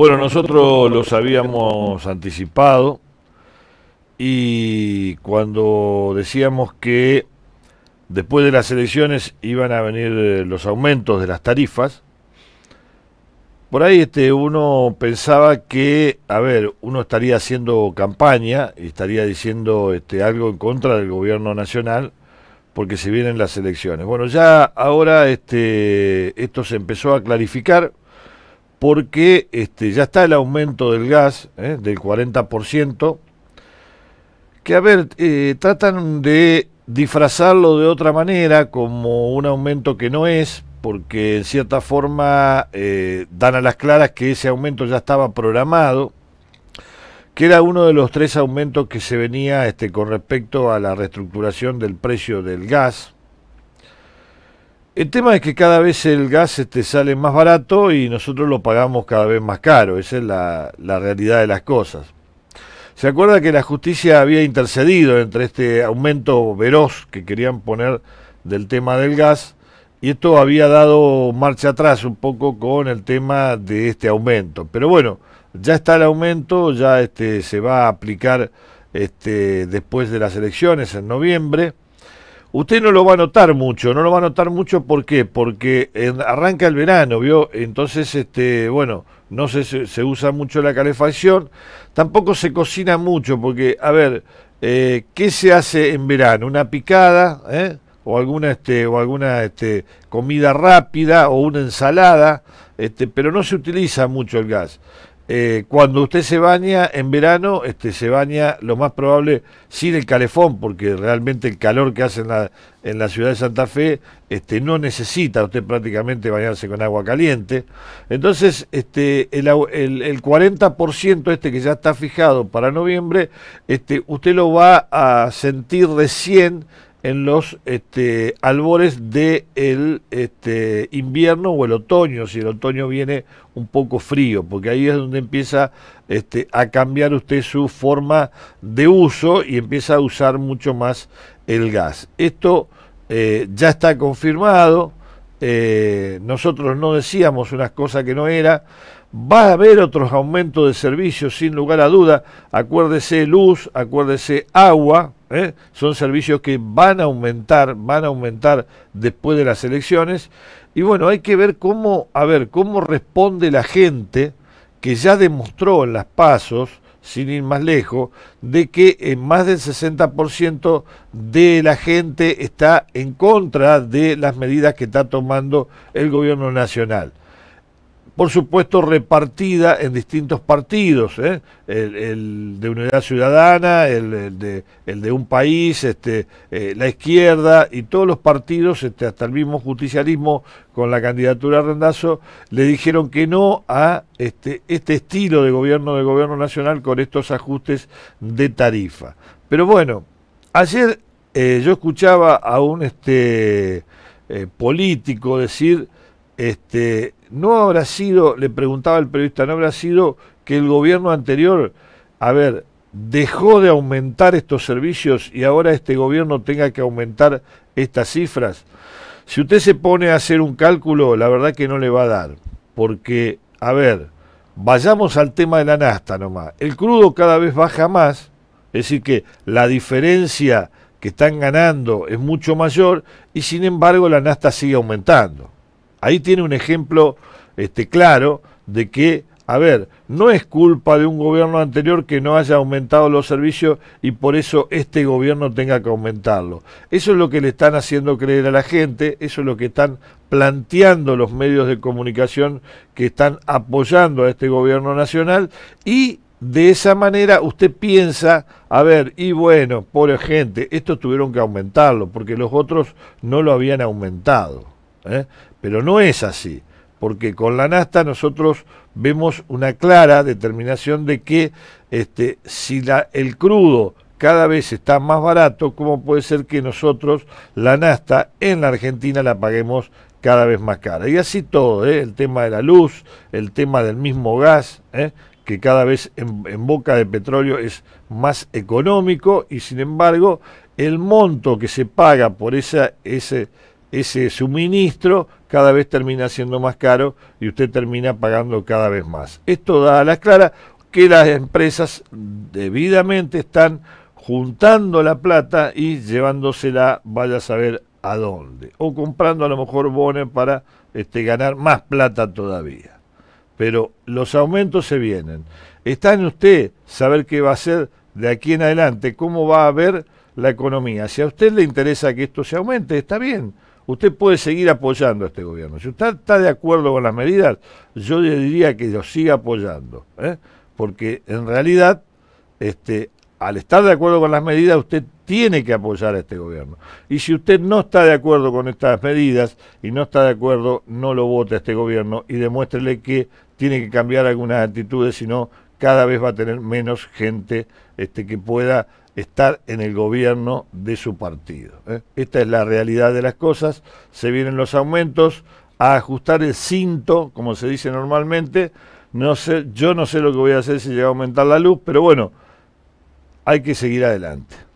Bueno, nosotros los habíamos anticipado y cuando decíamos que después de las elecciones iban a venir eh, los aumentos de las tarifas, por ahí este, uno pensaba que, a ver, uno estaría haciendo campaña y estaría diciendo este, algo en contra del gobierno nacional porque se vienen las elecciones. Bueno, ya ahora este, esto se empezó a clarificar porque este, ya está el aumento del gas ¿eh? del 40%, que a ver, eh, tratan de disfrazarlo de otra manera como un aumento que no es, porque en cierta forma eh, dan a las claras que ese aumento ya estaba programado, que era uno de los tres aumentos que se venía este, con respecto a la reestructuración del precio del gas el tema es que cada vez el gas este, sale más barato y nosotros lo pagamos cada vez más caro. Esa es la, realidad de las cosas. ¿Se acuerda que la justicia había intercedido entre este aumento veroz que querían poner del tema del gas? Y esto había dado marcha atrás un poco con el tema de este aumento. Pero bueno, ya está el aumento, ya este, se va a aplicar este, después de las elecciones en noviembre. Usted no lo va a notar mucho, no lo va a notar mucho ¿por qué? porque arranca el verano, ¿vio? Entonces, este, bueno, no se, se, usa mucho la calefacción, tampoco se cocina mucho, porque, a ver, eh, ¿qué se hace en verano? Una picada, ¿eh? o alguna este o alguna este comida rápida o una ensalada este pero no se utiliza mucho el gas eh, cuando usted se baña en verano, este, se baña lo más probable sin el calefón, porque realmente el calor que hace en la, ciudad de Santa Fe este, no necesita usted prácticamente bañarse con agua caliente. Entonces, este, el, 40% este que ya está fijado para noviembre, este, usted lo va a sentir recién en los este, albores del de este, invierno o el otoño, si el otoño viene un poco frío, porque ahí es donde empieza este, a cambiar usted su forma de uso y empieza a usar mucho más el gas. Esto eh, ya está confirmado, eh, nosotros no decíamos unas cosas que no era. Va a haber otros aumentos de servicios, sin lugar a duda. Acuérdese luz, acuérdese agua. ¿eh? Son servicios que van a aumentar, van a aumentar después de las elecciones. Y bueno, hay que ver cómo, a ver, cómo responde la gente que ya demostró en las pasos sin ir más lejos, de que en eh, más del 60% de la gente está en contra de las medidas que está tomando el gobierno nacional por supuesto repartida en distintos partidos, ¿eh? el, de Unidad Ciudadana, el, de, un país, este, eh, la izquierda y todos los partidos, este, hasta el mismo justicialismo con la candidatura a Rendazo, le dijeron que no a este, este estilo de gobierno de gobierno nacional con estos ajustes de tarifa. Pero bueno, ayer eh, yo escuchaba a un político decir, este, ¿no habrá sido, le preguntaba el periodista, ¿no habrá sido que el gobierno anterior, a ver, dejó de aumentar estos servicios y ahora este gobierno tenga que aumentar estas cifras? Si usted se pone a hacer un cálculo, la verdad que no le va a dar, porque, a ver, vayamos al tema de la nasta nomás. El crudo cada vez baja más, es decir que la diferencia que están ganando es mucho mayor y sin embargo la nasta sigue aumentando. Ahí tiene un ejemplo este, claro de que, a ver, no es culpa de un gobierno anterior que no haya aumentado los servicios y por eso este gobierno tenga que aumentarlo. Eso es lo que le están haciendo creer a la gente, eso es lo que están planteando los medios de comunicación que están apoyando a este gobierno nacional y de esa manera usted piensa, a ver, y bueno, pobre gente, estos tuvieron que aumentarlo porque los otros no lo habían aumentado. ¿eh? Pero no es así, porque con la nafta nosotros vemos una clara determinación de que este, si el crudo cada vez está más barato, ¿cómo puede ser que nosotros la nafta en la Argentina la paguemos cada vez más cara? Y así todo, ¿eh? el tema de la luz, el tema del mismo gas, ¿eh? que cada vez en, boca de petróleo es más económico y sin embargo el monto que se paga por esa, ese, ese suministro cada vez termina siendo más caro y usted termina pagando cada vez más. Esto da a la clara que las empresas debidamente están juntando la plata y llevándosela, vaya a saber a dónde, o comprando a lo mejor bonos para este, ganar más plata todavía. Pero los aumentos se vienen. Está en usted saber qué va a ser de aquí en adelante, cómo va a ver la economía. Si a usted le interesa que esto se aumente, está bien usted puede seguir apoyando a este gobierno. Si usted está de acuerdo con las medidas, yo le diría que lo siga apoyando, ¿eh? porque en realidad, este, al estar de acuerdo con las medidas, usted tiene que apoyar a este gobierno. Y si usted no está de acuerdo con estas medidas y no está de acuerdo, no lo vote a este gobierno y demuéstrele que tiene que cambiar algunas actitudes, sino cada vez va a tener menos gente este, que pueda estar en el gobierno de su partido. ¿eh? Esta es la realidad de las cosas, se vienen los aumentos, a ajustar el cinto, como se dice normalmente, no sé, yo no sé lo que voy a hacer si llega a aumentar la luz, pero bueno, hay que seguir adelante.